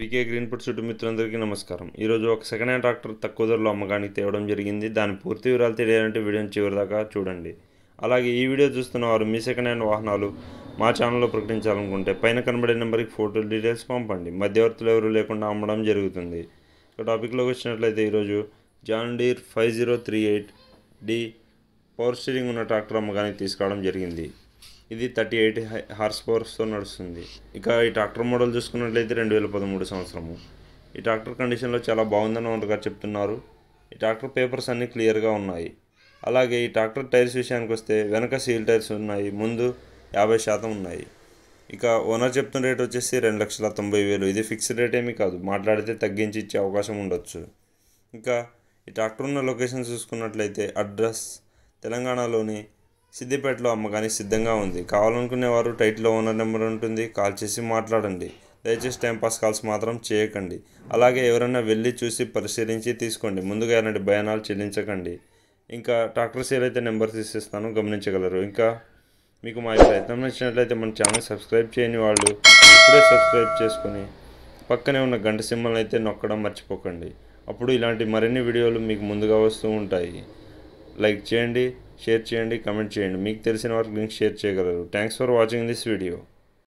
VK green food చుట్టూ మిత్రులందరికీ నమస్కారం ఈరోజు ఒక సెకండ్ హ్యాండ్ ట్రాక్టర్ తక్కువ ధరలో అమ్మకానికి తేవడం జరిగింది దాని పూర్తి వివరాలు తెలియాలంటే వీడియోని చివరిదాకా చూడండి అలాగే ఈ వీడియో చూస్తున్న వారు మీ సెకండ్ హ్యాండ్ వాహనాలు మా ఛానల్లో ప్రకటించాలనుకుంటే పైన కనబడే నెంబర్కి ఫోటో డీటెయిల్స్ పంపండి మధ్యవర్తులు ఎవరు లేకుండా అమ్మడం జరుగుతుంది ఇక టాపిక్లోకి వచ్చినట్లయితే ఈరోజు John Deere five zero three eight D power steering ఉన్న ట్రాక్టర్ అమ్మకానికి తీసుకురావడం జరిగింది ఇది థర్టీ ఎయిట్ హార్స్ పవర్స్తో నడుస్తుంది ఇక ఈ ట్రాక్టర్ మోడల్ చూసుకున్నట్లయితే రెండు వేల పదమూడు సంవత్సరము ఈ ట్రాక్టర్ కండిషన్లో చాలా బాగుందని వాళ్ళగారు చెప్తున్నారు ఈ ట్రాక్టర్ పేపర్స్ అన్నీ క్లియర్గా ఉన్నాయి అలాగే ఈ ట్రాక్టర్ టైర్స్ విషయానికి వస్తే వెనక సీల్ టైర్స్ ఉన్నాయి ముందు యాభై శాతం ఉన్నాయి ఇక ఓనర్ చెప్తున్న రేట్ వచ్చేసి రెండు లక్షల తొంభై వేలు ఇది ఫిక్స్డ్ రేట్ ఏమీ కాదు మాట్లాడితే తగ్గించి ఇచ్చే అవకాశం ఉండొచ్చు ఇంకా ఈ ట్రాక్టర్ ఉన్న లొకేషన్ చూసుకున్నట్లయితే అడ్రస్ తెలంగాణలోని సిద్దిపేటలో అమ్మకానికి సిద్ధంగా ఉంది కావాలనుకునే వారు టైట్లో ఓనర్ నెంబర్ ఉంటుంది కాల్ చేసి మాట్లాడండి దయచేసి టైంపాస్ కాల్స్ మాత్రం చేయకండి అలాగే ఎవరైనా వెళ్ళి చూసి పరిశీలించి తీసుకోండి ముందుగా ఎలాంటి భయానాలు చెల్లించకండి ఇంకా డాక్టర్ సేల్ అయితే నెంబర్ తీసేస్తాను గమనించగలరు ఇంకా మీకు మా ప్రయత్నం నచ్చినట్లయితే మన ఛానల్ సబ్స్క్రైబ్ చేయని వాళ్ళు ఇప్పుడే సబ్స్క్రైబ్ చేసుకొని పక్కనే ఉన్న గంట సింహల్ని అయితే నొక్కడం మర్చిపోకండి అప్పుడు ఇలాంటి మరిన్ని వీడియోలు మీకు ముందుగా వస్తూ ఉంటాయి లైక్ చేయండి షేర్ చేయండి కమెంట్ చేయండి మీకు తెలిసిన వారికి లింక్ షేర్ చేయగలరు thanks for watching this video